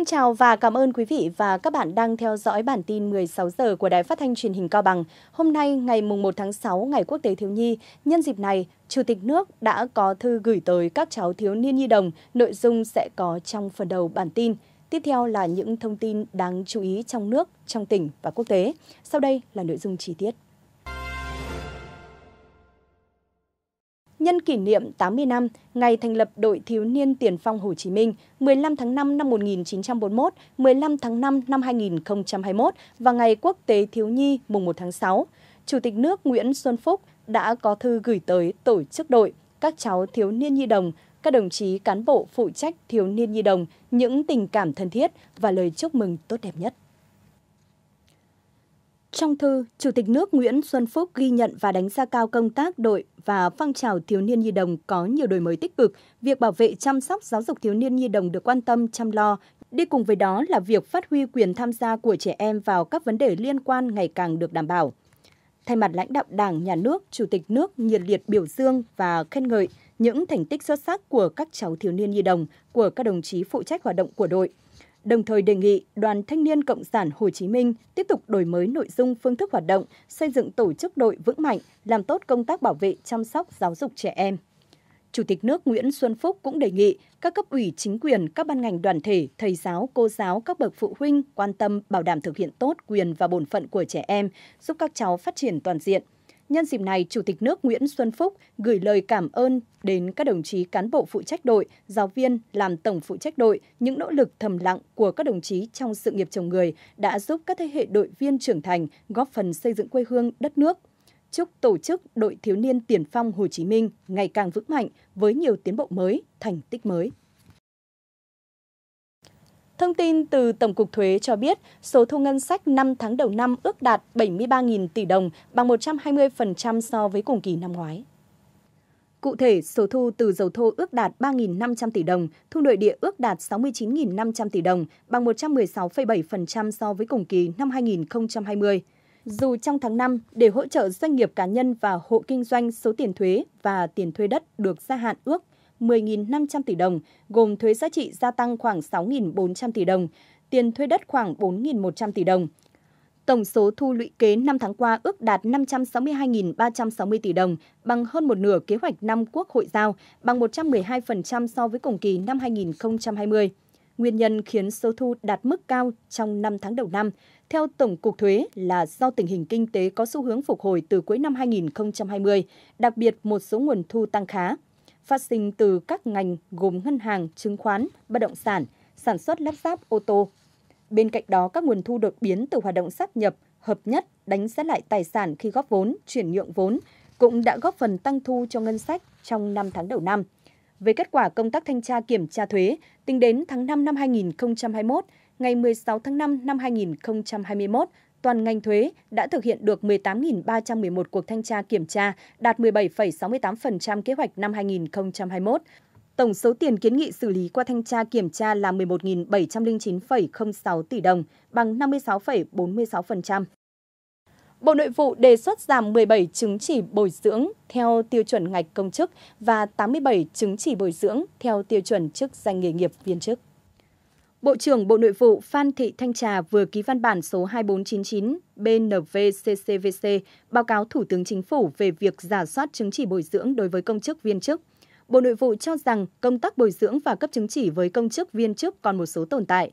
Xin chào và cảm ơn quý vị và các bạn đang theo dõi bản tin 16 giờ của Đài Phát thanh Truyền hình Cao Bằng. Hôm nay ngày mùng 1 tháng 6 ngày Quốc tế thiếu nhi, nhân dịp này, Chủ tịch nước đã có thư gửi tới các cháu thiếu niên nhi đồng, nội dung sẽ có trong phần đầu bản tin. Tiếp theo là những thông tin đáng chú ý trong nước, trong tỉnh và quốc tế. Sau đây là nội dung chi tiết. nhân kỷ niệm 80 năm ngày thành lập đội thiếu niên tiền phong Hồ Chí Minh 15 tháng 5 năm 1941, 15 tháng 5 năm 2021 và ngày quốc tế thiếu nhi mùng 1 tháng 6. Chủ tịch nước Nguyễn Xuân Phúc đã có thư gửi tới tổ chức đội, các cháu thiếu niên nhi đồng, các đồng chí cán bộ phụ trách thiếu niên nhi đồng những tình cảm thân thiết và lời chúc mừng tốt đẹp nhất. Trong thư, Chủ tịch nước Nguyễn Xuân Phúc ghi nhận và đánh giá cao công tác đội và phong trào thiếu niên nhi đồng có nhiều đổi mới tích cực, việc bảo vệ chăm sóc giáo dục thiếu niên nhi đồng được quan tâm chăm lo. Đi cùng với đó là việc phát huy quyền tham gia của trẻ em vào các vấn đề liên quan ngày càng được đảm bảo. Thay mặt lãnh đạo Đảng, Nhà nước, Chủ tịch nước nhiệt liệt biểu dương và khen ngợi những thành tích xuất sắc của các cháu thiếu niên nhi đồng, của các đồng chí phụ trách hoạt động của đội – đồng thời đề nghị Đoàn Thanh niên Cộng sản Hồ Chí Minh tiếp tục đổi mới nội dung phương thức hoạt động, xây dựng tổ chức đội vững mạnh, làm tốt công tác bảo vệ, chăm sóc, giáo dục trẻ em. Chủ tịch nước Nguyễn Xuân Phúc cũng đề nghị các cấp ủy chính quyền, các ban ngành đoàn thể, thầy giáo, cô giáo, các bậc phụ huynh quan tâm bảo đảm thực hiện tốt quyền và bổn phận của trẻ em, giúp các cháu phát triển toàn diện – Nhân dịp này, Chủ tịch nước Nguyễn Xuân Phúc gửi lời cảm ơn đến các đồng chí cán bộ phụ trách đội, giáo viên làm tổng phụ trách đội, những nỗ lực thầm lặng của các đồng chí trong sự nghiệp chồng người đã giúp các thế hệ đội viên trưởng thành, góp phần xây dựng quê hương đất nước. Chúc tổ chức đội thiếu niên tiền phong Hồ Chí Minh ngày càng vững mạnh với nhiều tiến bộ mới, thành tích mới. Thông tin từ Tổng cục Thuế cho biết, số thu ngân sách 5 tháng đầu năm ước đạt 73.000 tỷ đồng, bằng 120% so với cùng kỳ năm ngoái. Cụ thể, số thu từ dầu thô ước đạt 3.500 tỷ đồng, thu nội địa ước đạt 69.500 tỷ đồng, bằng 116,7% so với cùng kỳ năm 2020. Dù trong tháng 5, để hỗ trợ doanh nghiệp cá nhân và hộ kinh doanh số tiền thuế và tiền thuê đất được gia hạn ước 10.500 tỷ đồng, gồm thuế giá trị gia tăng khoảng 6.400 tỷ đồng, tiền thuê đất khoảng 4.100 tỷ đồng. Tổng số thu lũy kế 5 tháng qua ước đạt 562.360 tỷ đồng, bằng hơn một nửa kế hoạch năm Quốc hội giao, bằng 112% so với cùng kỳ năm 2020. Nguyên nhân khiến số thu đạt mức cao trong 5 tháng đầu năm, theo Tổng cục Thuế là do tình hình kinh tế có xu hướng phục hồi từ cuối năm 2020, đặc biệt một số nguồn thu tăng khá phát sinh từ các ngành gồm ngân hàng, chứng khoán, bất động sản, sản xuất lắp ráp ô tô. Bên cạnh đó, các nguồn thu đột biến từ hoạt động sát nhập, hợp nhất, đánh giá lại tài sản khi góp vốn, chuyển nhượng vốn cũng đã góp phần tăng thu cho ngân sách trong 5 tháng đầu năm. Về kết quả công tác thanh tra kiểm tra thuế, tính đến tháng 5 năm 2021, ngày 16 tháng 5 năm 2021, toàn ngành thuế đã thực hiện được 18.311 cuộc thanh tra kiểm tra, đạt 17,68% kế hoạch năm 2021. Tổng số tiền kiến nghị xử lý qua thanh tra kiểm tra là 11.709,06 tỷ đồng, bằng 56,46%. Bộ Nội vụ đề xuất giảm 17 chứng chỉ bồi dưỡng theo tiêu chuẩn ngạch công chức và 87 chứng chỉ bồi dưỡng theo tiêu chuẩn chức danh nghề nghiệp viên chức. Bộ trưởng Bộ Nội vụ Phan Thị Thanh Trà vừa ký văn bản số 2499 BNVCCVC báo cáo Thủ tướng Chính phủ về việc giả soát chứng chỉ bồi dưỡng đối với công chức viên chức. Bộ Nội vụ cho rằng công tác bồi dưỡng và cấp chứng chỉ với công chức viên chức còn một số tồn tại.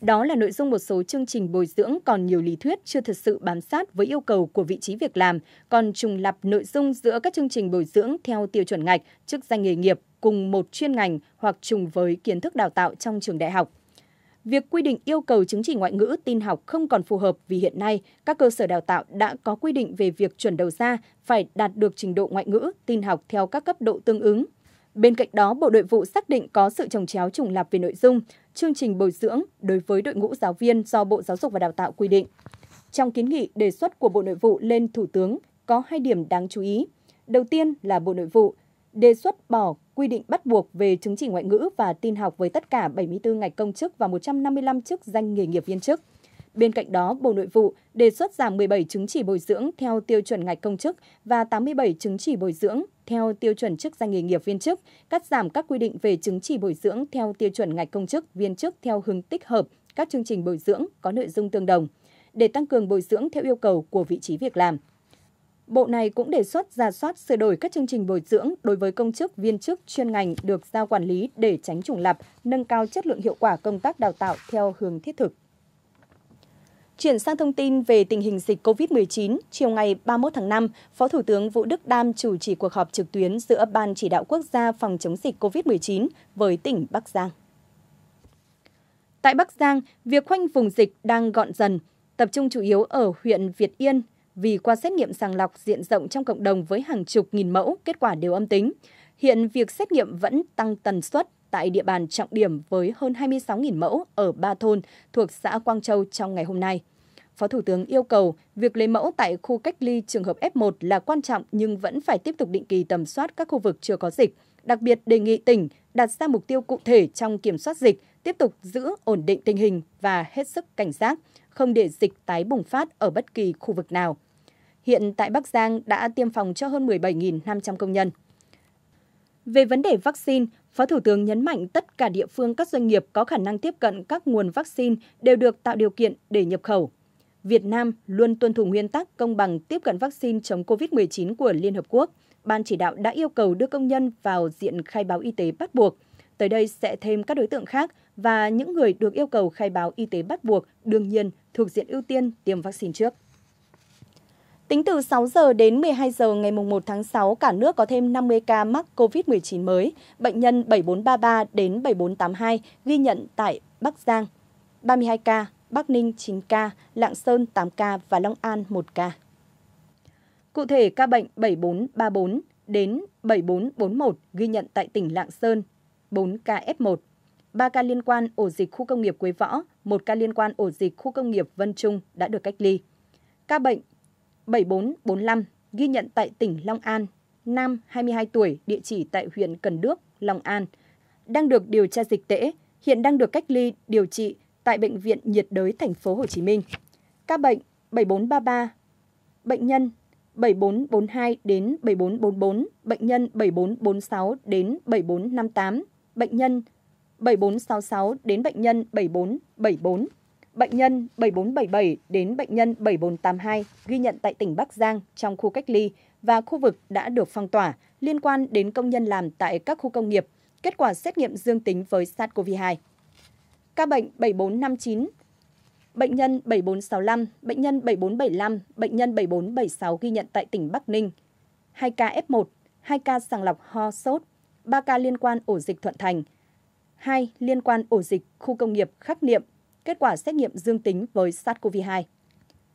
Đó là nội dung một số chương trình bồi dưỡng còn nhiều lý thuyết chưa thật sự bám sát với yêu cầu của vị trí việc làm, còn trùng lặp nội dung giữa các chương trình bồi dưỡng theo tiêu chuẩn ngạch, chức danh nghề nghiệp cùng một chuyên ngành hoặc trùng với kiến thức đào tạo trong trường đại học việc quy định yêu cầu chứng chỉ ngoại ngữ tin học không còn phù hợp vì hiện nay các cơ sở đào tạo đã có quy định về việc chuẩn đầu ra phải đạt được trình độ ngoại ngữ tin học theo các cấp độ tương ứng. Bên cạnh đó, Bộ Nội vụ xác định có sự trồng chéo trùng lặp về nội dung, chương trình bồi dưỡng đối với đội ngũ giáo viên do Bộ Giáo dục và Đào tạo quy định. Trong kiến nghị đề xuất của Bộ Nội vụ lên Thủ tướng có hai điểm đáng chú ý. Đầu tiên là Bộ Nội vụ đề xuất bỏ quy định bắt buộc về chứng chỉ ngoại ngữ và tin học với tất cả 74 ngạch công chức và 155 chức danh nghề nghiệp viên chức. Bên cạnh đó, Bộ Nội vụ đề xuất giảm 17 chứng chỉ bồi dưỡng theo tiêu chuẩn ngạch công chức và 87 chứng chỉ bồi dưỡng theo tiêu chuẩn chức danh nghề nghiệp viên chức, cắt giảm các quy định về chứng chỉ bồi dưỡng theo tiêu chuẩn ngạch công chức viên chức theo hướng tích hợp các chương trình bồi dưỡng có nội dung tương đồng để tăng cường bồi dưỡng theo yêu cầu của vị trí việc làm. Bộ này cũng đề xuất ra soát sửa đổi các chương trình bồi dưỡng đối với công chức viên chức chuyên ngành được giao quản lý để tránh trùng lập, nâng cao chất lượng hiệu quả công tác đào tạo theo hướng thiết thực. Chuyển sang thông tin về tình hình dịch COVID-19, chiều ngày 31 tháng 5, Phó Thủ tướng Vũ Đức Đam chủ trì cuộc họp trực tuyến giữa Ban Chỉ đạo Quốc gia phòng chống dịch COVID-19 với tỉnh Bắc Giang. Tại Bắc Giang, việc khoanh vùng dịch đang gọn dần, tập trung chủ yếu ở huyện Việt Yên, vì qua xét nghiệm sàng lọc diện rộng trong cộng đồng với hàng chục nghìn mẫu, kết quả đều âm tính. Hiện việc xét nghiệm vẫn tăng tần suất tại địa bàn trọng điểm với hơn 26.000 mẫu ở ba thôn thuộc xã Quang Châu trong ngày hôm nay. Phó Thủ tướng yêu cầu việc lấy mẫu tại khu cách ly trường hợp F1 là quan trọng nhưng vẫn phải tiếp tục định kỳ tầm soát các khu vực chưa có dịch, đặc biệt đề nghị tỉnh đặt ra mục tiêu cụ thể trong kiểm soát dịch, tiếp tục giữ ổn định tình hình và hết sức cảnh giác, không để dịch tái bùng phát ở bất kỳ khu vực nào. Hiện tại Bắc Giang đã tiêm phòng cho hơn 17.500 công nhân. Về vấn đề vaccine, Phó Thủ tướng nhấn mạnh tất cả địa phương các doanh nghiệp có khả năng tiếp cận các nguồn vaccine đều được tạo điều kiện để nhập khẩu. Việt Nam luôn tuân thủ nguyên tắc công bằng tiếp cận vaccine chống COVID-19 của Liên Hợp Quốc. Ban chỉ đạo đã yêu cầu đưa công nhân vào diện khai báo y tế bắt buộc. Tới đây sẽ thêm các đối tượng khác và những người được yêu cầu khai báo y tế bắt buộc đương nhiên thuộc diện ưu tiên tiêm vaccine trước. Tính từ 6 giờ đến 12 giờ ngày 1 tháng 6, cả nước có thêm 50 ca mắc COVID-19 mới, bệnh nhân 7433 đến 7482 ghi nhận tại Bắc Giang 32 ca, Bắc Ninh 9 ca, Lạng Sơn 8 ca và Long An 1 ca. Cụ thể, ca bệnh 7434 đến 7441 ghi nhận tại tỉnh Lạng Sơn, 4 ca F1, 3 ca liên quan ổ dịch khu công nghiệp Quế Võ, 1 ca liên quan ổ dịch khu công nghiệp Vân Trung đã được cách ly. Ca bệnh 7445 ghi nhận tại tỉnh Long An, nam 22 tuổi, địa chỉ tại huyện Cần Đước, Long An, đang được điều tra dịch tễ, hiện đang được cách ly điều trị tại bệnh viện nhiệt đới thành phố Hồ Chí Minh. Các bệnh 7433, bệnh nhân 7442 đến 7444, bệnh nhân 7446 đến 7458, bệnh nhân 7466 đến bệnh nhân 7474. Bệnh nhân 7477 đến bệnh nhân 7482 ghi nhận tại tỉnh Bắc Giang trong khu cách ly và khu vực đã được phong tỏa liên quan đến công nhân làm tại các khu công nghiệp. Kết quả xét nghiệm dương tính với SARS-CoV-2. Ca bệnh 7459 bệnh nhân 7465, bệnh nhân 7475, bệnh nhân 7476 ghi nhận tại tỉnh Bắc Ninh. 2 ca F1, 2 ca sàng lọc ho sốt, 3 ca liên quan ổ dịch Thuận Thành, 2 liên quan ổ dịch khu công nghiệp Khắc Niệm, kết quả xét nghiệm dương tính với SARS-CoV-2.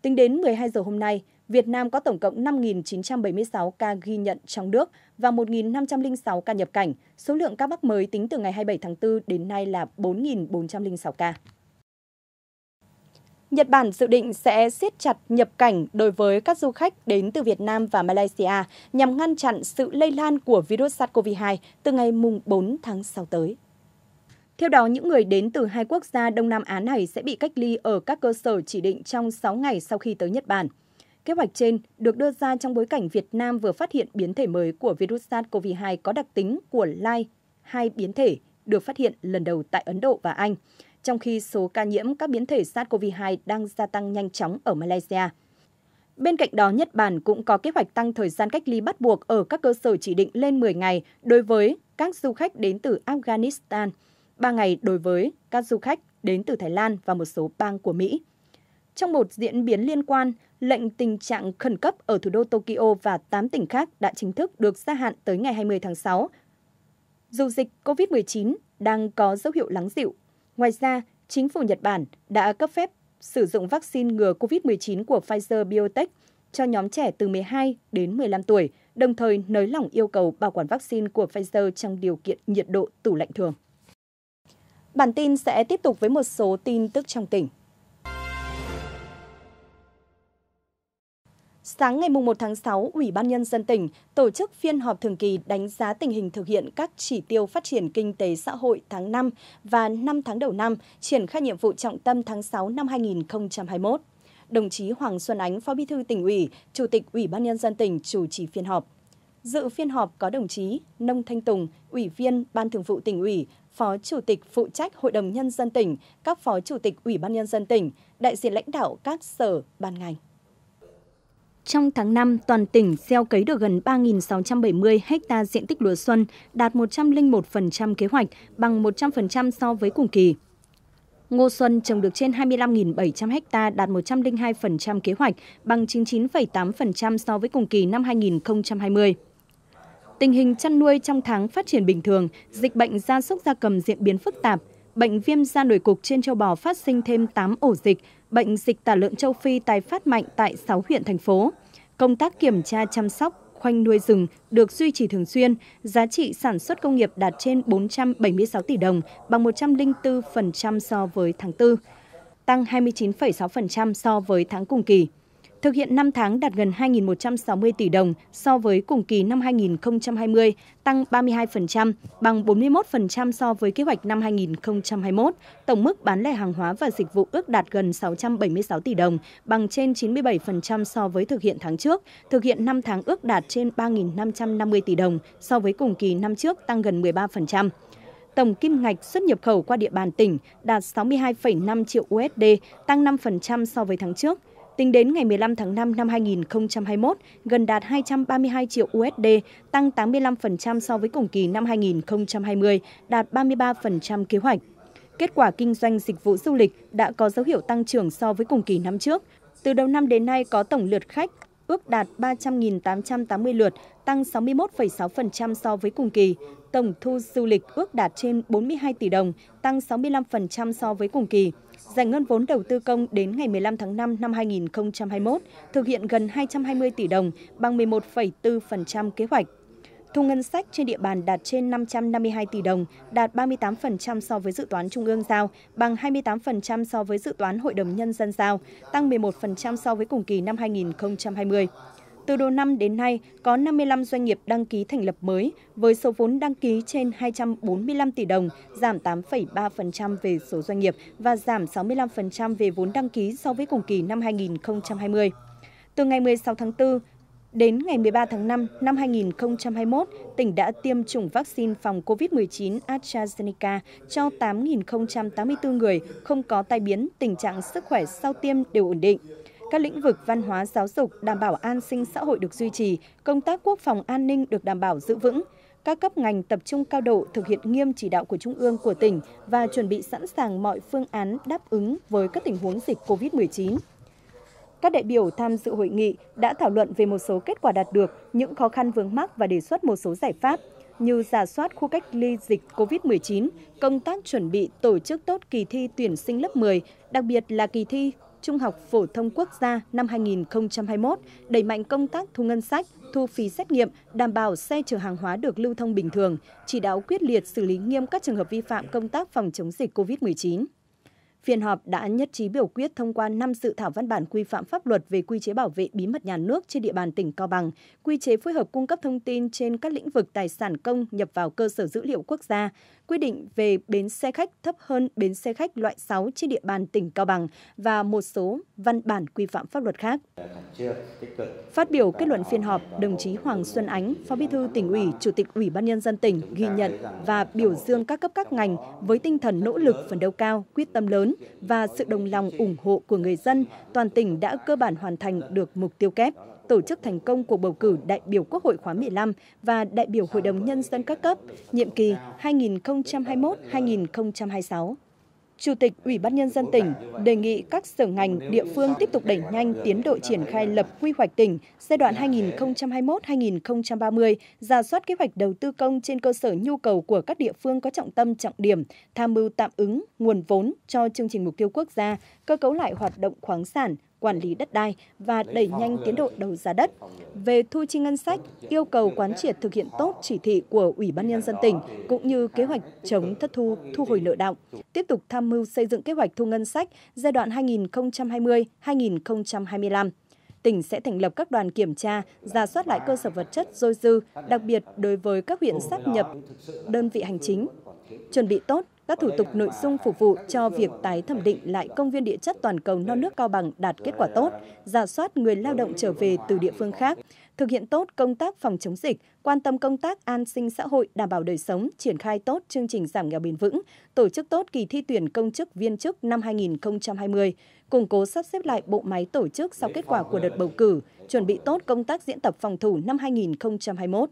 Tính đến 12 giờ hôm nay, Việt Nam có tổng cộng 5.976 ca ghi nhận trong nước và 1.506 ca nhập cảnh. Số lượng ca mắc mới tính từ ngày 27 tháng 4 đến nay là 4.406 ca. Nhật Bản dự định sẽ siết chặt nhập cảnh đối với các du khách đến từ Việt Nam và Malaysia nhằm ngăn chặn sự lây lan của virus SARS-CoV-2 từ ngày 4 tháng 6 tới. Theo đó, những người đến từ hai quốc gia Đông Nam Á này sẽ bị cách ly ở các cơ sở chỉ định trong 6 ngày sau khi tới Nhật Bản. Kế hoạch trên được đưa ra trong bối cảnh Việt Nam vừa phát hiện biến thể mới của virus SARS-CoV-2 có đặc tính của lai, hai biến thể được phát hiện lần đầu tại Ấn Độ và Anh, trong khi số ca nhiễm các biến thể SARS-CoV-2 đang gia tăng nhanh chóng ở Malaysia. Bên cạnh đó, Nhật Bản cũng có kế hoạch tăng thời gian cách ly bắt buộc ở các cơ sở chỉ định lên 10 ngày đối với các du khách đến từ Afghanistan – 3 ngày đối với các du khách đến từ Thái Lan và một số bang của Mỹ. Trong một diễn biến liên quan, lệnh tình trạng khẩn cấp ở thủ đô Tokyo và 8 tỉnh khác đã chính thức được gia hạn tới ngày 20 tháng 6. Dù dịch COVID-19 đang có dấu hiệu lắng dịu, ngoài ra, chính phủ Nhật Bản đã cấp phép sử dụng vaccine ngừa COVID-19 của Pfizer-BioNTech cho nhóm trẻ từ 12 đến 15 tuổi, đồng thời nới lỏng yêu cầu bảo quản vaccine của Pfizer trong điều kiện nhiệt độ tủ lạnh thường. Bản tin sẽ tiếp tục với một số tin tức trong tỉnh. Sáng ngày 1 tháng 6, Ủy ban Nhân dân tỉnh tổ chức phiên họp thường kỳ đánh giá tình hình thực hiện các chỉ tiêu phát triển kinh tế xã hội tháng 5 và 5 tháng đầu năm, triển khai nhiệm vụ trọng tâm tháng 6 năm 2021. Đồng chí Hoàng Xuân Ánh, Phó Bí thư tỉnh ủy, Chủ tịch Ủy ban Nhân dân tỉnh chủ trì phiên họp. Dự phiên họp có đồng chí Nông Thanh Tùng, Ủy viên Ban Thường vụ tỉnh ủy, Phó Chủ tịch phụ trách Hội đồng Nhân dân tỉnh, các Phó Chủ tịch Ủy ban Nhân dân tỉnh, đại diện lãnh đạo các sở, ban ngành. Trong tháng 5, toàn tỉnh gieo cấy được gần 3.670 ha diện tích lúa xuân, đạt 101% kế hoạch, bằng 100% so với cùng kỳ. Ngô Xuân trồng được trên 25.700 ha đạt 102% kế hoạch, bằng 99,8% so với cùng kỳ năm 2020. Tình hình chăn nuôi trong tháng phát triển bình thường, dịch bệnh gia súc gia cầm diễn biến phức tạp, bệnh viêm da nổi cục trên châu bò phát sinh thêm 8 ổ dịch, bệnh dịch tả lợn châu Phi tái phát mạnh tại 6 huyện thành phố. Công tác kiểm tra chăm sóc, khoanh nuôi rừng được duy trì thường xuyên, giá trị sản xuất công nghiệp đạt trên 476 tỷ đồng, bằng 104% so với tháng 4, tăng 29,6% so với tháng cùng kỳ. Thực hiện 5 tháng đạt gần 2.160 tỷ đồng so với cùng kỳ năm 2020, tăng 32%, bằng 41% so với kế hoạch năm 2021. Tổng mức bán lẻ hàng hóa và dịch vụ ước đạt gần 676 tỷ đồng, bằng trên 97% so với thực hiện tháng trước. Thực hiện 5 tháng ước đạt trên 3.550 tỷ đồng so với cùng kỳ năm trước, tăng gần 13% tổng kim ngạch xuất nhập khẩu qua địa bàn tỉnh đạt 62,5 triệu USD, tăng 5% so với tháng trước. Tính đến ngày 15 tháng 5 năm 2021, gần đạt 232 triệu USD, tăng 85% so với cùng kỳ năm 2020, đạt 33% kế hoạch. Kết quả kinh doanh dịch vụ du lịch đã có dấu hiệu tăng trưởng so với cùng kỳ năm trước. Từ đầu năm đến nay có tổng lượt khách ước đạt 300.880 lượt, tăng 61,6% so với cùng kỳ tổng thu du lịch ước đạt trên 42 tỷ đồng, tăng 65% so với cùng kỳ. Giải ngân vốn đầu tư công đến ngày 15 tháng 5 năm 2021 thực hiện gần 220 tỷ đồng, bằng 11,4% kế hoạch. Thu ngân sách trên địa bàn đạt trên 552 tỷ đồng, đạt 38% so với dự toán Trung ương giao, bằng 28% so với dự toán Hội đồng Nhân dân giao, tăng 11% so với cùng kỳ năm 2020. Từ đầu năm đến nay, có 55 doanh nghiệp đăng ký thành lập mới, với số vốn đăng ký trên 245 tỷ đồng, giảm 8,3% về số doanh nghiệp và giảm 65% về vốn đăng ký so với cùng kỳ năm 2020. Từ ngày 16 tháng 4, Đến ngày 13 tháng 5 năm 2021, tỉnh đã tiêm chủng vaccine phòng COVID-19 AstraZeneca cho 8.084 người không có tai biến, tình trạng sức khỏe sau tiêm đều ổn định các lĩnh vực văn hóa giáo dục, đảm bảo an sinh xã hội được duy trì, công tác quốc phòng an ninh được đảm bảo giữ vững. Các cấp ngành tập trung cao độ thực hiện nghiêm chỉ đạo của Trung ương của tỉnh và chuẩn bị sẵn sàng mọi phương án đáp ứng với các tình huống dịch COVID-19. Các đại biểu tham dự hội nghị đã thảo luận về một số kết quả đạt được, những khó khăn vướng mắc và đề xuất một số giải pháp như giả soát khu cách ly dịch COVID-19, công tác chuẩn bị tổ chức tốt kỳ thi tuyển sinh lớp 10, đặc biệt là kỳ thi trung học phổ thông quốc gia năm 2021, đẩy mạnh công tác thu ngân sách, thu phí xét nghiệm, đảm bảo xe chở hàng hóa được lưu thông bình thường, chỉ đạo quyết liệt xử lý nghiêm các trường hợp vi phạm công tác phòng chống dịch COVID-19. Phiên họp đã nhất trí biểu quyết thông qua 5 dự thảo văn bản quy phạm pháp luật về quy chế bảo vệ bí mật nhà nước trên địa bàn tỉnh Cao Bằng, quy chế phối hợp cung cấp thông tin trên các lĩnh vực tài sản công nhập vào cơ sở dữ liệu quốc gia, quy định về bến xe khách thấp hơn bến xe khách loại 6 trên địa bàn tỉnh Cao Bằng và một số văn bản quy phạm pháp luật khác. Phát biểu kết luận phiên họp, đồng chí Hoàng Xuân Ánh, Phó Bí thư tỉnh ủy, Chủ tịch Ủy ban nhân dân tỉnh ghi nhận và biểu dương các cấp các ngành với tinh thần nỗ lực phấn đấu cao, quyết tâm lớn và sự đồng lòng ủng hộ của người dân, toàn tỉnh đã cơ bản hoàn thành được mục tiêu kép tổ chức thành công cuộc bầu cử đại biểu Quốc hội khóa 15 và đại biểu Hội đồng Nhân dân các cấp, nhiệm kỳ 2021-2026. Chủ tịch Ủy ban Nhân dân tỉnh đề nghị các sở ngành địa phương tiếp tục đẩy nhanh tiến độ triển khai lập quy hoạch tỉnh giai đoạn 2021-2030, ra soát kế hoạch đầu tư công trên cơ sở nhu cầu của các địa phương có trọng tâm trọng điểm, tham mưu tạm ứng nguồn vốn cho chương trình mục tiêu quốc gia, cơ cấu lại hoạt động khoáng sản, quản lý đất đai và đẩy nhanh tiến độ đầu giá đất. Về thu chi ngân sách, yêu cầu quán triệt thực hiện tốt chỉ thị của Ủy ban Nhân dân tỉnh cũng như kế à, hoạch chống thất thu, thu hồi nợ động. Tiếp tục tham mưu xây dựng kế hoạch thu ngân sách giai đoạn 2020-2025 tỉnh sẽ thành lập các đoàn kiểm tra, giả soát lại cơ sở vật chất dôi dư, đặc biệt đối với các huyện sáp nhập đơn vị hành chính. Chuẩn bị tốt các thủ tục nội dung phục vụ cho việc tái thẩm định lại công viên địa chất toàn cầu non nước Cao Bằng đạt kết quả tốt, giả soát người lao động trở về từ địa phương khác, thực hiện tốt công tác phòng chống dịch, quan tâm công tác an sinh xã hội, đảm bảo đời sống, triển khai tốt chương trình giảm nghèo bền vững, tổ chức tốt kỳ thi tuyển công chức viên chức năm 2020, củng cố sắp xếp lại bộ máy tổ chức sau kết quả của đợt bầu cử, chuẩn bị tốt công tác diễn tập phòng thủ năm 2021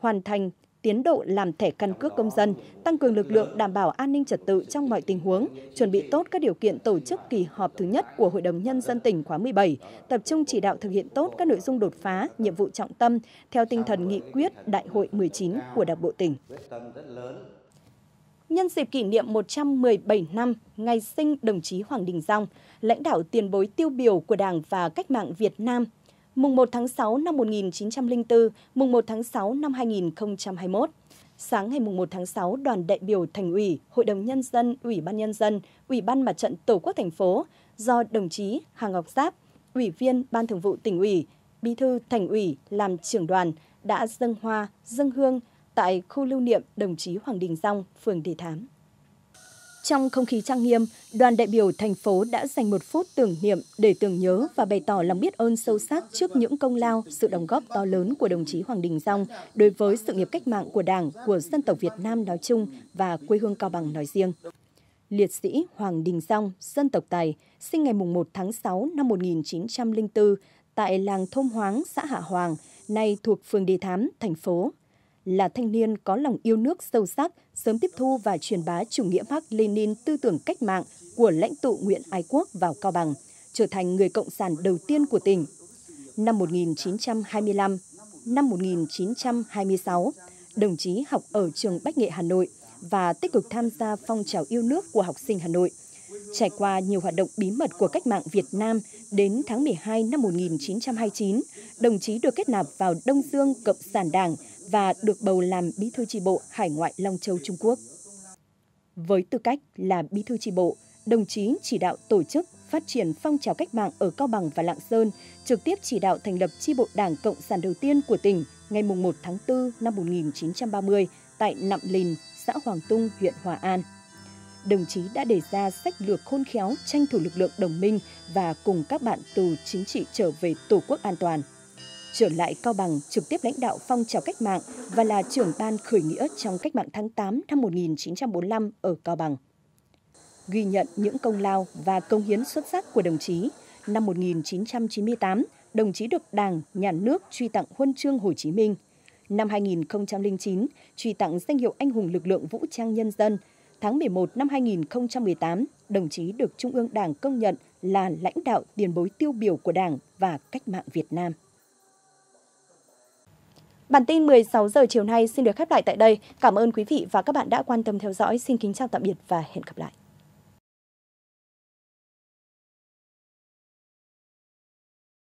hoàn thành tiến độ làm thẻ căn cước công dân, tăng cường lực lượng đảm bảo an ninh trật tự trong mọi tình huống, chuẩn bị tốt các điều kiện tổ chức kỳ họp thứ nhất của Hội đồng Nhân dân tỉnh khóa 17, tập trung chỉ đạo thực hiện tốt các nội dung đột phá, nhiệm vụ trọng tâm theo tinh thần nghị quyết Đại hội 19 của Đảng Bộ tỉnh. Nhân dịp kỷ niệm 117 năm ngày sinh đồng chí Hoàng Đình Dòng, lãnh đạo tiền bối tiêu biểu của Đảng và Cách mạng Việt Nam mùng 1 tháng 6 năm 1904, mùng 1 tháng 6 năm 2021. Sáng ngày mùng 1 tháng 6, đoàn đại biểu Thành ủy, Hội đồng Nhân dân, Ủy ban Nhân dân, Ủy ban Mặt trận Tổ quốc thành phố do đồng chí Hà Ngọc Giáp, Ủy viên Ban thường vụ tỉnh ủy, Bí thư Thành ủy làm trưởng đoàn đã dâng hoa, dâng hương tại khu lưu niệm đồng chí Hoàng Đình Dong, phường Đề Thám. Trong không khí trang nghiêm, đoàn đại biểu thành phố đã dành một phút tưởng niệm để tưởng nhớ và bày tỏ lòng biết ơn sâu sắc trước những công lao, sự đóng góp to lớn của đồng chí Hoàng Đình Dong đối với sự nghiệp cách mạng của Đảng, của dân tộc Việt Nam nói chung và quê hương Cao Bằng nói riêng. Liệt sĩ Hoàng Đình Dong, dân tộc Tài, sinh ngày 1 tháng 6 năm 1904 tại làng Thôm Hoáng, xã Hạ Hoàng, nay thuộc phường Đề Thám, thành phố là thanh niên có lòng yêu nước sâu sắc, sớm tiếp thu và truyền bá chủ nghĩa Mark Lenin tư tưởng cách mạng của lãnh tụ Nguyễn Ái Quốc vào Cao Bằng, trở thành người cộng sản đầu tiên của tỉnh. Năm 1925, năm 1926, đồng chí học ở trường Bách nghệ Hà Nội và tích cực tham gia phong trào yêu nước của học sinh Hà Nội. Trải qua nhiều hoạt động bí mật của cách mạng Việt Nam, đến tháng 12 năm 1929, đồng chí được kết nạp vào Đông Dương Cộng sản Đảng – và được bầu làm bí thư tri bộ Hải ngoại Long Châu Trung Quốc. Với tư cách là bí thư tri bộ, đồng chí chỉ đạo tổ chức phát triển phong trào cách mạng ở Cao Bằng và Lạng Sơn, trực tiếp chỉ đạo thành lập tri bộ Đảng Cộng sản đầu tiên của tỉnh ngày 1 tháng 4 năm 1930 tại Nậm Lìn, xã Hoàng Tung, huyện Hòa An. Đồng chí đã đề ra sách lược khôn khéo tranh thủ lực lượng đồng minh và cùng các bạn tù chính trị trở về Tổ quốc an toàn trở lại Cao Bằng trực tiếp lãnh đạo phong trào cách mạng và là trưởng ban khởi nghĩa trong cách mạng tháng 8 năm 1945 ở Cao Bằng. Ghi nhận những công lao và công hiến xuất sắc của đồng chí, năm 1998, đồng chí được Đảng, Nhà nước truy tặng huân chương Hồ Chí Minh. Năm 2009, truy tặng danh hiệu Anh hùng lực lượng vũ trang nhân dân. Tháng 11 năm 2018, đồng chí được Trung ương Đảng công nhận là lãnh đạo tiền bối tiêu biểu của Đảng và cách mạng Việt Nam. Bản tin 16 giờ chiều nay xin được khép lại tại đây. Cảm ơn quý vị và các bạn đã quan tâm theo dõi. Xin kính chào tạm biệt và hẹn gặp lại.